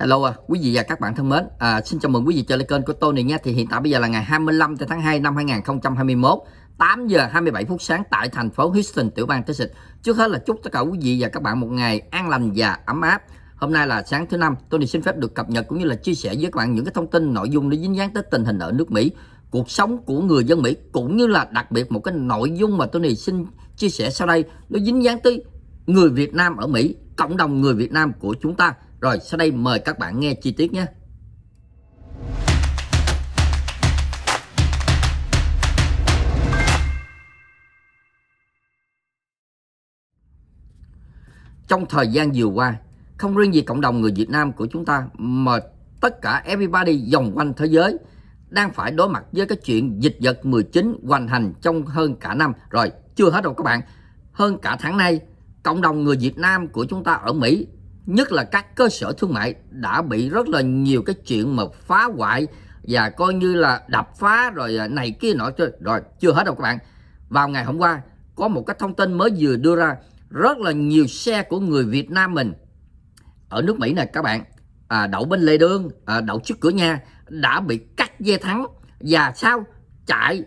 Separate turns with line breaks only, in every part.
Hello à, quý vị và các bạn thân mến à, Xin chào mừng quý vị trở lại kênh của tôi này nhé Thì hiện tại bây giờ là ngày 25 tháng 2 năm 2021 8 giờ 27 phút sáng tại thành phố Houston, tiểu bang Texas Trước hết là chúc tất cả quý vị và các bạn một ngày an lành và ấm áp Hôm nay là sáng thứ năm, tôi xin phép được cập nhật cũng như là chia sẻ với các bạn những cái thông tin nội dung để dính dáng tới tình hình ở nước Mỹ cuộc sống của người dân Mỹ cũng như là đặc biệt một cái nội dung mà tôi này xin chia sẻ sau đây nó dính dáng tới người Việt Nam ở Mỹ cộng đồng người Việt Nam của chúng ta rồi sau đây mời các bạn nghe chi tiết nhé. Trong thời gian vừa qua, không riêng gì cộng đồng người Việt Nam của chúng ta mà tất cả everybody vòng quanh thế giới đang phải đối mặt với cái chuyện dịch vật 19 hoành hành trong hơn cả năm rồi chưa hết đâu các bạn hơn cả tháng nay cộng đồng người Việt Nam của chúng ta ở Mỹ nhất là các cơ sở thương mại đã bị rất là nhiều cái chuyện mà phá hoại và coi như là đập phá rồi à, này kia nọ rồi chưa hết đâu các bạn vào ngày hôm qua có một cái thông tin mới vừa đưa ra rất là nhiều xe của người Việt Nam mình ở nước Mỹ này các bạn à, đậu bên lề đường à, đậu trước cửa nhà đã bị cắt dây thắng và sao chạy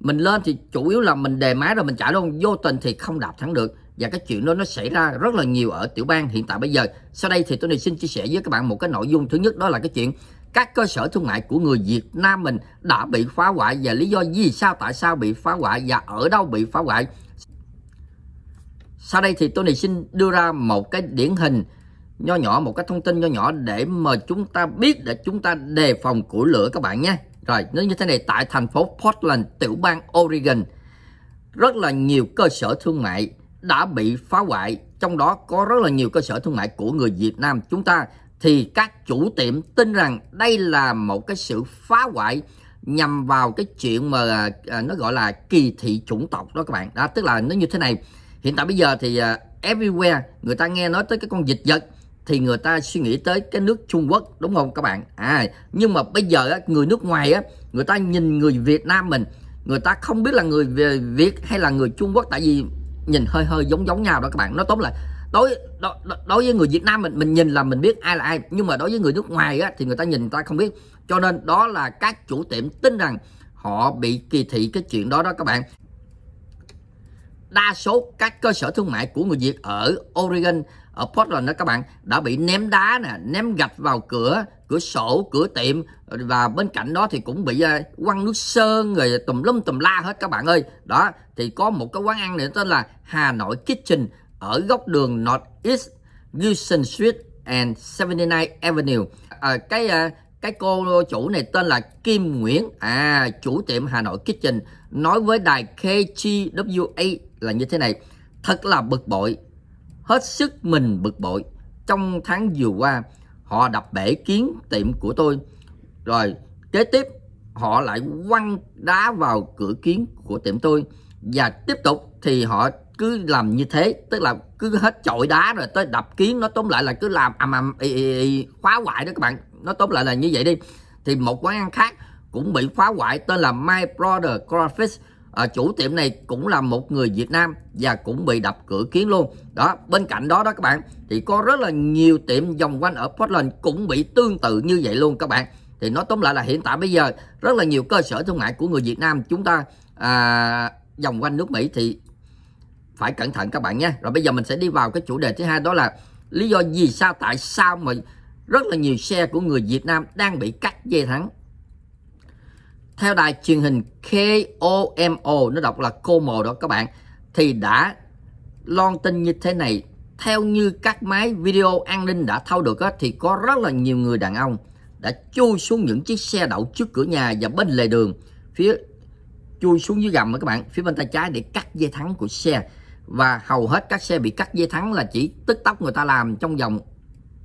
mình lên thì chủ yếu là mình đề máy rồi mình chạy luôn vô tình thì không đạp thắng được và cái chuyện đó nó xảy ra rất là nhiều ở tiểu bang hiện tại bây giờ sau đây thì tôi này xin chia sẻ với các bạn một cái nội dung thứ nhất đó là cái chuyện các cơ sở thương mại của người Việt Nam mình đã bị phá hoại và lý do gì sao tại sao bị phá hoại và ở đâu bị phá hoại sau đây thì tôi này xin đưa ra một cái điển hình nho nhỏ một cái thông tin nho nhỏ để mà chúng ta biết để chúng ta đề phòng của lửa các bạn nhé rồi nếu như thế này tại thành phố Portland tiểu bang Oregon rất là nhiều cơ sở thương mại đã bị phá hoại, trong đó có rất là nhiều cơ sở thương mại của người Việt Nam chúng ta thì các chủ tiệm tin rằng đây là một cái sự phá hoại nhằm vào cái chuyện mà à, nó gọi là kỳ thị chủng tộc đó các bạn. Đó tức là nó như thế này. Hiện tại bây giờ thì à, everywhere người ta nghe nói tới cái con dịch vật thì người ta suy nghĩ tới cái nước Trung Quốc đúng không các bạn? À nhưng mà bây giờ người nước ngoài á người ta nhìn người Việt Nam mình người ta không biết là người Việt hay là người Trung Quốc tại vì nhìn hơi hơi giống giống nhau đó các bạn nó tóm lại đối đối, đối với người Việt Nam mình mình nhìn là mình biết ai là ai nhưng mà đối với người nước ngoài á, thì người ta nhìn người ta không biết cho nên đó là các chủ tiệm tin rằng họ bị kỳ thị cái chuyện đó đó các bạn đa số các cơ sở thương mại của người Việt ở Oregon ở Portland đó các bạn đã bị ném đá nè ném gạch vào cửa cửa sổ cửa tiệm và bên cạnh đó thì cũng bị ờ, quăng nước sơn rồi tùm lum tùm la hết các bạn ơi đó thì có một cái quán ăn này tên là Hà Nội Kitchen ở góc đường North East Houston Street and 79 Avenue à, cái ờ, cái cô chủ này tên là Kim Nguyễn à chủ tiệm Hà Nội Kitchen nói với đài KGWA là như thế này thật là bực bội hết sức mình bực bội. Trong tháng vừa qua, họ đập bể kiến tiệm của tôi. Rồi kế tiếp họ lại quăng đá vào cửa kiến của tiệm tôi và tiếp tục thì họ cứ làm như thế tức là cứ hết chọi đá rồi tới đập kiến nó tóm lại là cứ làm ầm ầm y, y, y, phá hoại đó các bạn nó tóm lại là như vậy đi thì một quán ăn khác cũng bị phá hoại tên là My Brother Crawfish à, chủ tiệm này cũng là một người Việt Nam và cũng bị đập cửa kiến luôn đó bên cạnh đó đó các bạn thì có rất là nhiều tiệm vòng quanh ở Portland cũng bị tương tự như vậy luôn các bạn thì nói tóm lại là hiện tại bây giờ rất là nhiều cơ sở thương mại của người Việt Nam chúng ta à, vòng quanh nước Mỹ thì phải cẩn thận các bạn nhé rồi bây giờ mình sẽ đi vào cái chủ đề thứ hai đó là lý do gì sao tại sao mà rất là nhiều xe của người Việt Nam đang bị cắt dây thắng theo đài truyền hình KOMO nó đọc là Como đó các bạn thì đã loan tin như thế này theo như các máy video an ninh đã thâu được á, thì có rất là nhiều người đàn ông đã chui xuống những chiếc xe đậu trước cửa nhà và bên lề đường phía chui xuống dưới gầm các bạn phía bên tay trái để cắt dây thắng của xe và hầu hết các xe bị cắt dây thắng là chỉ tức tốc người ta làm trong vòng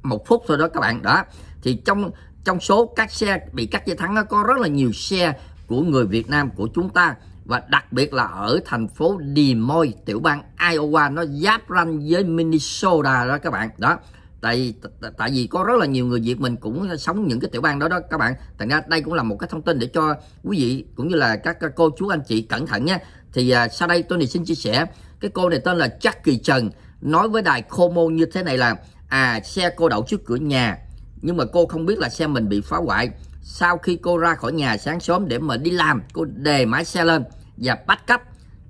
một phút thôi đó các bạn đó thì trong trong số các xe bị cắt dây thắng có rất là nhiều xe của người Việt Nam của chúng ta và đặc biệt là ở thành phố Des Moines tiểu bang Iowa nó giáp ranh với Minnesota đó các bạn đó tại tại vì có rất là nhiều người Việt mình cũng sống những cái tiểu bang đó đó các bạn thành ra đây cũng là một cái thông tin để cho quý vị cũng như là các cô chú anh chị cẩn thận nhé thì à, sau đây tôi này xin chia sẻ cái cô này tên là Jackie Trần nói với đài Como như thế này là à xe cô đậu trước cửa nhà nhưng mà cô không biết là xe mình bị phá hoại sau khi cô ra khỏi nhà sáng sớm để mà đi làm cô đề máy xe lên và bắt cấp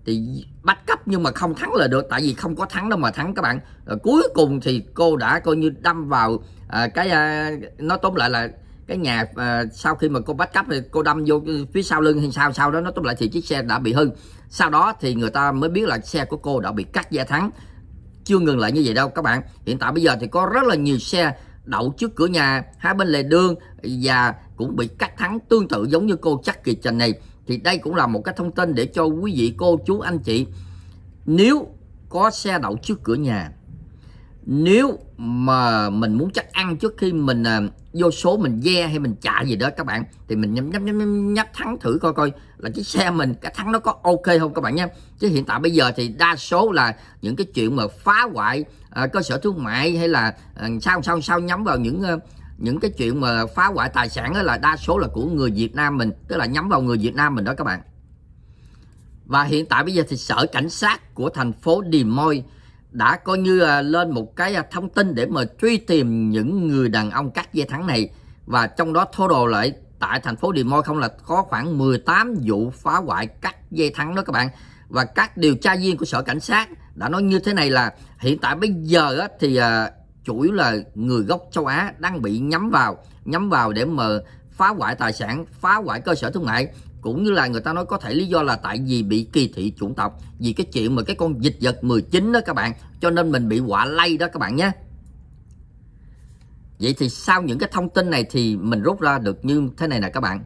thì bắt cấp nhưng mà không thắng là được tại vì không có thắng đâu mà thắng các bạn rồi cuối cùng thì cô đã coi như đâm vào à, cái à, nó tóm lại là cái nhà à, sau khi mà cô bắt cấp thì cô đâm vô phía sau lưng hay sao sau đó nó tóm lại thì chiếc xe đã bị hư sau đó thì người ta mới biết là xe của cô đã bị cắt da thắng chưa ngừng lại như vậy đâu các bạn hiện tại bây giờ thì có rất là nhiều xe đậu trước cửa nhà hai bên lề đường và cũng bị cắt thắng tương tự giống như cô chắc kỳ trần này thì đây cũng là một cái thông tin để cho quý vị cô chú anh chị nếu có xe đậu trước cửa nhà nếu mà mình muốn chắc ăn trước khi mình à, vô số mình ve yeah hay mình chạy gì đó các bạn thì mình nhấp nhấp nhấp nhấp thắng thử coi coi là chiếc xe mình cái thắng nó có ok không các bạn nhé chứ hiện tại bây giờ thì đa số là những cái chuyện mà phá hoại à, cơ sở thương mại hay là à, sao sao sao nhắm vào những à, những cái chuyện mà phá hoại tài sản đó là đa số là của người Việt Nam mình tức là nhắm vào người Việt Nam mình đó các bạn và hiện tại bây giờ thì sở cảnh sát của thành phố Des Moines đã coi như lên một cái à, thông tin để mà truy tìm những người đàn ông cắt dây thắng này và trong đó thô đồ lại tại thành phố điện Môi không là có khoảng 18 vụ phá hoại cắt dây thắng đó các bạn và các điều tra viên của sở cảnh sát đã nói như thế này là hiện tại bây giờ thì à, chủ yếu là người gốc châu Á đang bị nhắm vào nhắm vào để mà phá hoại tài sản phá hoại cơ sở thương mại cũng như là người ta nói có thể lý do là tại vì bị kỳ thị chủng tộc vì cái chuyện mà cái con dịch vật 19 đó các bạn cho nên mình bị quả lây đó các bạn nhé vậy thì sau những cái thông tin này thì mình rút ra được như thế này nè các bạn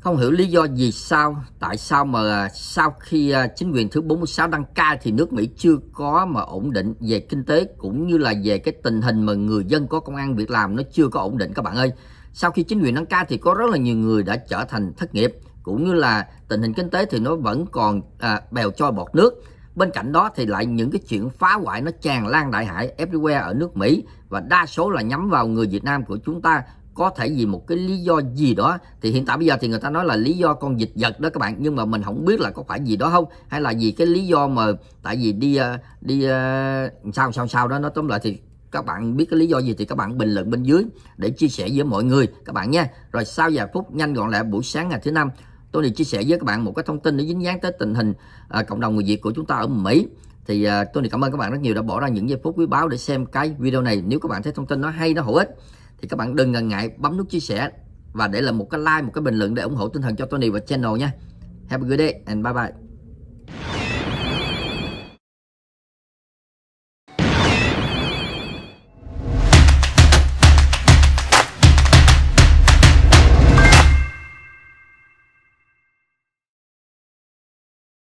không hiểu lý do vì sao tại sao mà sau khi à, chính quyền thứ 46 đăng cai thì nước Mỹ chưa có mà ổn định về kinh tế cũng như là về cái tình hình mà người dân có công an việc làm nó chưa có ổn định các bạn ơi sau khi chính quyền nâng cao thì có rất là nhiều người đã trở thành thất nghiệp cũng như là tình hình kinh tế thì nó vẫn còn à, bèo trôi bọt nước bên cạnh đó thì lại những cái chuyện phá hoại nó tràn lan đại hải everywhere ở nước Mỹ và đa số là nhắm vào người Việt Nam của chúng ta có thể vì một cái lý do gì đó thì hiện tại bây giờ thì người ta nói là lý do con dịch vật đó các bạn nhưng mà mình không biết là có phải gì đó không hay là vì cái lý do mà tại vì đi à, đi à, sao sao sao đó nó tóm lại thì các bạn biết cái lý do gì thì các bạn bình luận bên dưới để chia sẻ với mọi người các bạn nhé rồi sau vài phút nhanh gọn lại buổi sáng ngày thứ năm tôi thì chia sẻ với các bạn một cái thông tin để dính dáng tới tình hình à, cộng đồng người Việt của chúng ta ở Mỹ thì à, tôi thì cảm ơn các bạn rất nhiều đã bỏ ra những giây phút quý báu để xem cái video này nếu các bạn thấy thông tin nó hay nó hữu ích thì các bạn đừng ngần ngại bấm nút chia sẻ và để lại một cái like một cái bình luận để ủng hộ tinh thần cho Tony và channel nha Have a good day and bye bye